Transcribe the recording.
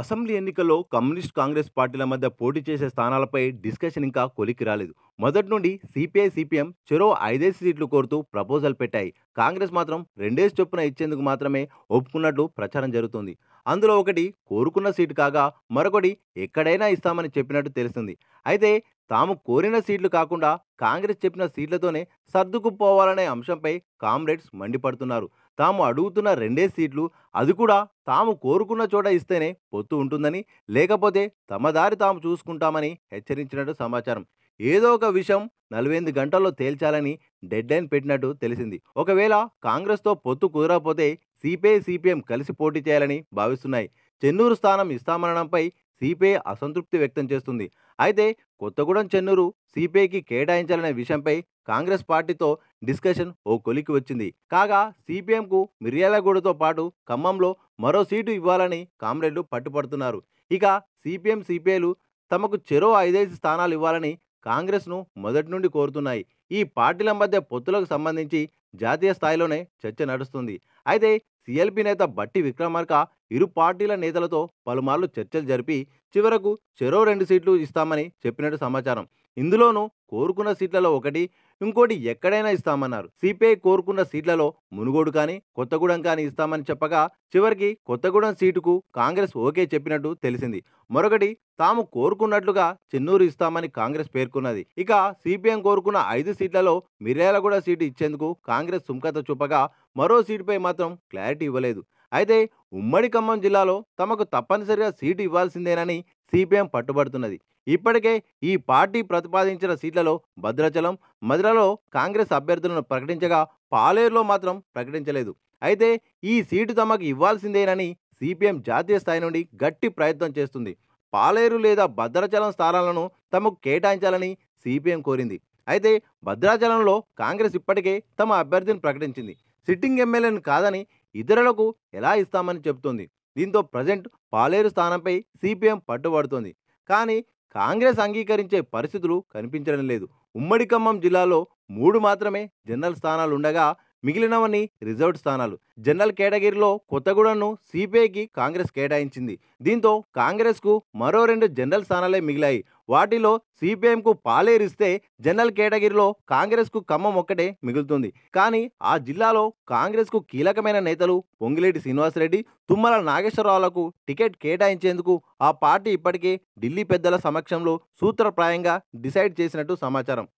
assembly ఎన్నికల్లో communist Congress పార్టీల మధ్య పోటీ చేసే స్థానాలపై డిస్కషన్ ఇంకా కొలికి రాలేదు మొదటి నుండి సిపిఐ సిపిఎం చెరో ఐదేసి సీట్లు కోరుతూ ప్రపోజల్ పెట్టాయి కాంగ్రెస్ మాత్రం రెండేసి చొప్పున ఇచ్చేందుకు మాత్రమే ఒప్పుకున్నట్లు ప్రచారం జరుగుతుంది అందులో ఒకటి కోరుకున్న సీటు కాగా మరొకటి ఎక్కడైనా ఇస్తామని చెప్పినట్టు తెలుస్తుంది అయితే తాము కోరిన సీట్లు కాకుండా కాంగ్రెస్ చెప్పిన సీట్లతోనే సర్దుకుపోవాలనే అంశంపై కామ్రేడ్స్ మండిపడుతున్నారు తాము అడుగుతున్న రెండే సీట్లు అది కూడా తాము కోరుకున్న చోట ఇస్తేనే పొత్తు ఉంటుందని లేకపోతే తమ దారి తాము చూసుకుంటామని హెచ్చరించినట్టు సమాచారం ఏదో ఒక విషయం నలభై ఎనిమిది గంటల్లో తేల్చాలని డెడ్ లైన్ పెట్టినట్టు తెలిసింది ఒకవేళ కాంగ్రెస్తో పొత్తు కుదరకపోతే సిపిఐ సిపిఎం కలిసి పోటీ చేయాలని భావిస్తున్నాయి చెన్నూరు స్థానం ఇస్తామనడంపై సిపిఐ అసంతృప్తి వ్యక్తం చేస్తుంది అయితే కొత్తగూడెం చెన్నూరు సిపిఐకి కేటాయించాలనే విషయంపై కాంగ్రెస్ పార్టీతో డిస్కషన్ ఓ కొలికి వచ్చింది కాగా సిపిఎంకు మిర్యాలగూడతో పాటు ఖమ్మంలో మరో సీటు ఇవ్వాలని కామ్రేడ్లు పట్టుపడుతున్నారు ఇక సిపిఎం సిపిఐలు తమకు చెరో ఐదైదు స్థానాలు ఇవ్వాలని కాంగ్రెస్ను మొదటి నుండి కోరుతున్నాయి ఈ పార్టీల మధ్య పొత్తులకు సంబంధించి జాతీయ స్థాయిలోనే చర్చ నడుస్తుంది అయితే సిఎల్పి నేత బట్టి విక్రమార్క ఇరు పార్టీల నేతలతో పలుమార్లు చర్చలు జరిపి చివరకు చెరో రెండు సీట్లు ఇస్తామని చెప్పినట్టు సమాచారం ఇందులోనూ కోరుకున్న సీట్లలో ఒకటి ఇంకోటి ఎక్కడైనా ఇస్తామన్నారు సిపిఐ కోరుకున్న సీట్లలో మునుగోడు కానీ కొత్తగూడెం కానీ ఇస్తామని చెప్పగా చివరికి కొత్తగూడెం సీటుకు కాంగ్రెస్ ఓకే చెప్పినట్టు తెలిసింది మరొకటి తాము కోరుకున్నట్లుగా చెన్నూరు ఇస్తామని కాంగ్రెస్ పేర్కొన్నది ఇక సిపిఎం కోరుకున్న ఐదు సీట్లలో మిర్యాలగూడ సీటు ఇచ్చేందుకు కాంగ్రెస్ సుంకత చూపగా మరో సీటుపై మాత్రం క్లారిటీ ఇవ్వలేదు అయితే ఉమ్మడి ఖమ్మం జిల్లాలో తమకు తప్పనిసరిగా సీటు ఇవ్వాల్సిందేనని సిపిఎం పట్టుబడుతున్నది ఇప్పటికే ఈ పార్టీ ప్రతిపాదించిన సీట్లలో భద్రాచలం మధురలో కాంగ్రెస్ అభ్యర్థులను ప్రకటించగా పాలేరులో మాత్రం ప్రకటించలేదు అయితే ఈ సీటు తమకు ఇవ్వాల్సిందేనని సిపిఎం జాతీయ స్థాయి నుండి గట్టి ప్రయత్నం చేస్తుంది పాలేరు లేదా భద్రాచలం స్థానాలను తమకు కేటాయించాలని సిపిఎం కోరింది అయితే భద్రాచలంలో కాంగ్రెస్ ఇప్పటికే తమ అభ్యర్థిని ప్రకటించింది సిట్టింగ్ ఎమ్మెల్యేను కాదని ఇతరులకు ఎలా ఇస్తామని చెబుతోంది దీంతో ప్రజెంట్ పాలేరు స్థానంపై సిపిఎం పట్టుబడుతోంది కానీ కాంగ్రెస్ అంగీకరించే పరిస్థితులు కనిపించడం లేదు ఉమ్మడి ఖమ్మం జిల్లాలో మూడు మాత్రమే జనరల్ స్థానాలు ఉండగా మిగిలినవన్నీ రిజర్వ్డ్ స్థానాలు జనరల్ కేటగిరీలో కొత్తగూడను సిపిఐకి కాంగ్రెస్ కేటాయించింది దీంతో కాంగ్రెస్కు మరో రెండు జనరల్ స్థానాలే మిగిలాయి వాటిలో సిపిఎంకు పాలేరిస్తే జనరల్ కేటగిరీలో కాంగ్రెస్కు ఖమ్మం ఒక్కటే మిగులుతుంది కానీ ఆ జిల్లాలో కాంగ్రెస్కు కీలకమైన నేతలు పొంగిలేటి శ్రీనివాసరెడ్డి తుమ్మల నాగేశ్వరరావులకు టికెట్ కేటాయించేందుకు ఆ పార్టీ ఇప్పటికే ఢిల్లీ పెద్దల సమక్షంలో సూత్రప్రాయంగా డిసైడ్ చేసినట్టు సమాచారం